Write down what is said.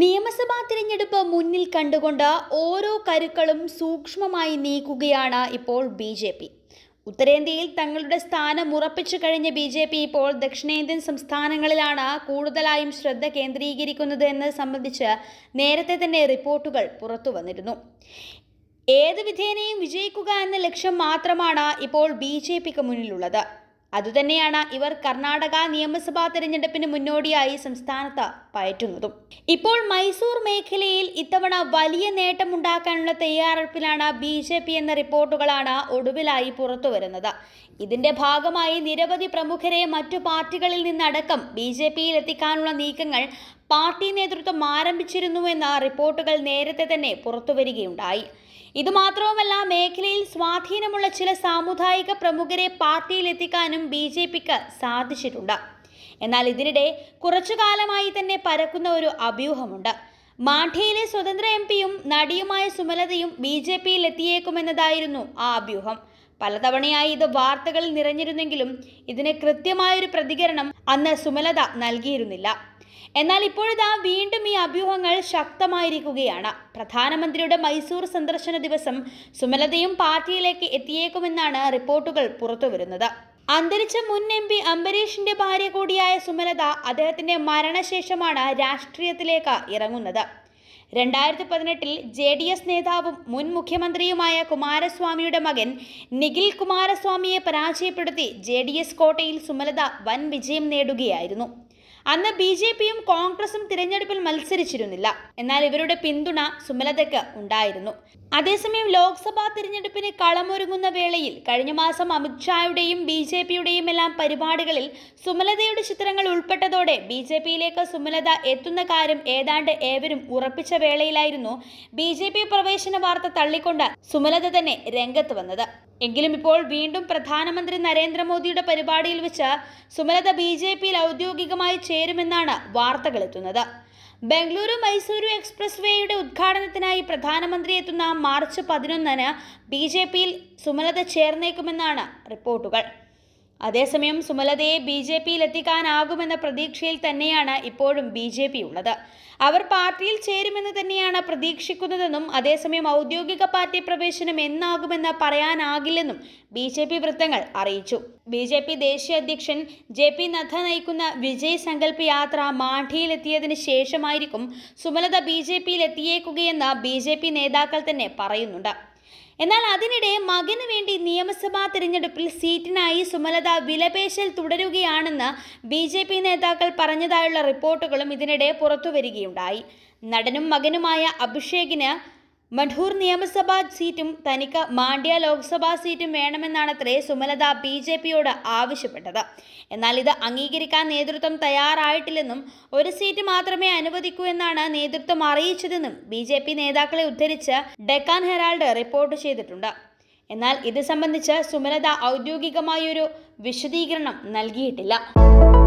നിയമസഭാ തിരഞ്ഞെടുപ്പ് മുന്നിൽ കണ്ടുകൊണ്ട് ഓരോ കരുക്കളും സൂക്ഷ്മമായി നീക്കുകയാണ് ഇപ്പോൾ ബി ജെ പി ഉത്തരേന്ത്യയിൽ തങ്ങളുടെ സ്ഥാനം ഉറപ്പിച്ചു കഴിഞ്ഞ ബി ജെ പി ഇപ്പോൾ ദക്ഷിണേന്ത്യൻ സംസ്ഥാനങ്ങളിലാണ് കൂടുതലായും ശ്രദ്ധ കേന്ദ്രീകരിക്കുന്നത് എന്നത് സംബന്ധിച്ച് നേരത്തെ തന്നെ റിപ്പോർട്ടുകൾ പുറത്തു വന്നിരുന്നു ഏത് വിധേനയും വിജയിക്കുക എന്ന ലക്ഷ്യം മാത്രമാണ് ഇപ്പോൾ ബി ജെ പിക്ക് മുന്നിലുള്ളത് അതുതന്നെയാണ് ഇവർ കർണാടക നിയമസഭാ തെരഞ്ഞെടുപ്പിന് മുന്നോടിയായി സംസ്ഥാനത്ത് പയറ്റുന്നതും ഇപ്പോൾ മൈസൂർ മേഖലയിൽ ഇത്തവണ വലിയ നേട്ടമുണ്ടാക്കാനുള്ള തയ്യാറെടുപ്പിലാണ് ബി ജെ പി എന്ന റിപ്പോർട്ടുകളാണ് ഒടുവിലായി പുറത്തുവരുന്നത് ഇതിന്റെ ഭാഗമായി നിരവധി പ്രമുഖരെ മറ്റു പാർട്ടികളിൽ നിന്നടക്കം ബി ജെ പിയിൽ എത്തിക്കാനുള്ള നീക്കങ്ങൾ പാർട്ടി നേതൃത്വം ആരംഭിച്ചിരുന്നുവെന്ന റിപ്പോർട്ടുകൾ നേരത്തെ തന്നെ പുറത്തുവരികയുണ്ടായി ഇതുമാത്രവുമല്ല മേഖലയിൽ സ്വാധീനമുള്ള ചില സാമുദായിക പ്രമുഖരെ പാർട്ടിയിലെത്തിക്കാനും ബി ജെ പിക്ക് സാധിച്ചിട്ടുണ്ട് എന്നാൽ ഇതിനിടെ കുറച്ചു കാലമായി തന്നെ പരക്കുന്ന ഒരു അഭ്യൂഹമുണ്ട് മാഠിയിലെ സ്വതന്ത്ര എം പിയും നടിയുമായ സുമലതയും ബി ജെ പിയിൽ എത്തിയേക്കുമെന്നതായിരുന്നു ആ അഭ്യൂഹം പലതവണയായി ഇത് വാർത്തകളിൽ നിറഞ്ഞിരുന്നെങ്കിലും ഇതിന് കൃത്യമായൊരു പ്രതികരണം അന്ന് സുമലത നൽകിയിരുന്നില്ല എന്നാൽ ഇപ്പോഴിതാ വീണ്ടും ഈ അഭ്യൂഹങ്ങൾ ശക്തമായിരിക്കുകയാണ് പ്രധാനമന്ത്രിയുടെ മൈസൂർ സന്ദർശന ദിവസം സുമലതയും പാർട്ടിയിലേക്ക് എത്തിയേക്കുമെന്നാണ് റിപ്പോർട്ടുകൾ പുറത്തുവരുന്നത് അന്തരിച്ച മുൻ എം പി അംബരീഷിന്റെ ഭാര്യ കൂടിയായ സുമലത അദ്ദേഹത്തിന്റെ മരണശേഷമാണ് രാഷ്ട്രീയത്തിലേക്ക് ഇറങ്ങുന്നത് രണ്ടായിരത്തി പതിനെട്ടിൽ ജെ ഡി എസ് നേതാവും മുൻ മുഖ്യമന്ത്രിയുമായ കുമാരസ്വാമിയുടെ മകൻ നിഖിൽ കുമാരസ്വാമിയെ പരാജയപ്പെടുത്തി ജെ ഡി എസ് കോട്ടയിൽ സുമലത വൻ വിജയം നേടുകയായിരുന്നു അന്ന് ബി ജെ പിയും കോൺഗ്രസും തിരഞ്ഞെടുപ്പിൽ മത്സരിച്ചിരുന്നില്ല എന്നാൽ ഇവരുടെ പിന്തുണ സുമലതയ്ക്ക് ഉണ്ടായിരുന്നു അതേസമയം ലോക്സഭാ തിരഞ്ഞെടുപ്പിന് കളമൊരുങ്ങുന്ന വേളയിൽ കഴിഞ്ഞ മാസം അമിത്ഷായുടെയും ബി ജെ പിയുടെയും എല്ലാം പരിപാടികളിൽ സുമലതയുടെ ചിത്രങ്ങൾ ഉൾപ്പെട്ടതോടെ ബി ജെ പിയിലേക്ക് സുമലത എത്തുന്ന കാര്യം ഏതാണ്ട് ഏവരും ഉറപ്പിച്ച വേളയിലായിരുന്നു ബി ജെ പി പ്രവേശന വാർത്ത തള്ളിക്കൊണ്ട് സുമലത തന്നെ രംഗത്ത് വന്നത് എങ്കിലും ഇപ്പോൾ വീണ്ടും പ്രധാനമന്ത്രി നരേന്ദ്രമോദിയുടെ പരിപാടിയിൽ വെച്ച് സുമലത ബി ജെ പിയിൽ ഔദ്യോഗികമായി ചേരുമെന്നാണ് വാർത്തകളെത്തുന്നത് ബംഗളൂരു മൈസൂരു എക്സ്പ്രസ് വേയുടെ ഉദ്ഘാടനത്തിനായി പ്രധാനമന്ത്രി എത്തുന്ന മാർച്ച് പതിനൊന്നിന് ബി ജെ പിയിൽ സുമലത ചേർന്നേക്കുമെന്നാണ് റിപ്പോർട്ടുകൾ അതേസമയം സുമലതയെ ബി ജെ പിയിലെത്തിക്കാനാകുമെന്ന പ്രതീക്ഷയിൽ തന്നെയാണ് ഇപ്പോഴും ബി ജെ പി ഉള്ളത് അവർ പാർട്ടിയിൽ ചേരുമെന്ന് തന്നെയാണ് പ്രതീക്ഷിക്കുന്നതെന്നും അതേസമയം ഔദ്യോഗിക പാർട്ടി പ്രവേശനം എന്നാകുമെന്ന് പറയാനാകില്ലെന്നും ബി ജെ പി വൃത്തങ്ങൾ അറിയിച്ചു ബി ജെ പി ദേശീയ അധ്യക്ഷൻ ജെ പി നദ്ദ നയിക്കുന്ന വിജയ് സങ്കല്പ് യാത്ര മാഠിയിലെത്തിയതിന് ശേഷമായിരിക്കും സുമലത ബി ജെ പിയിൽ എത്തിയേക്കുകയെന്ന് ബി ജെ പി നേതാക്കൾ തന്നെ പറയുന്നുണ്ട് എന്നാൽ അതിനിടെ മകന് വേണ്ടി നിയമസഭാ തിരഞ്ഞെടുപ്പിൽ സീറ്റിനായി സുമലത വിലപേശൽ തുടരുകയാണെന്ന് ബി ജെ പി നേതാക്കൾ പറഞ്ഞതായുള്ള റിപ്പോർട്ടുകളും ഇതിനിടെ പുറത്തുവരികയുണ്ടായി നടനും മകനുമായ അഭിഷേകിന് മഠൂർ നിയമസഭാ സീറ്റും തനിക്ക് മാണ്ഡ്യ ലോക്സഭാ സീറ്റും വേണമെന്നാണത്രേ സുമലത ബി ജെ പിയോട് ആവശ്യപ്പെട്ടത് എന്നാൽ ഇത് അംഗീകരിക്കാൻ നേതൃത്വം തയ്യാറായിട്ടില്ലെന്നും ഒരു സീറ്റ് മാത്രമേ അനുവദിക്കൂ എന്നാണ് നേതൃത്വം അറിയിച്ചതെന്നും ബി ജെ പി നേതാക്കളെ ഉദ്ധരിച്ച് ഡെക്കാൻ ഹെറാൾഡ് റിപ്പോർട്ട് ചെയ്തിട്ടുണ്ട് എന്നാൽ ഇത് സംബന്ധിച്ച് സുമലത ഔദ്യോഗികമായൊരു വിശദീകരണം നൽകിയിട്ടില്ല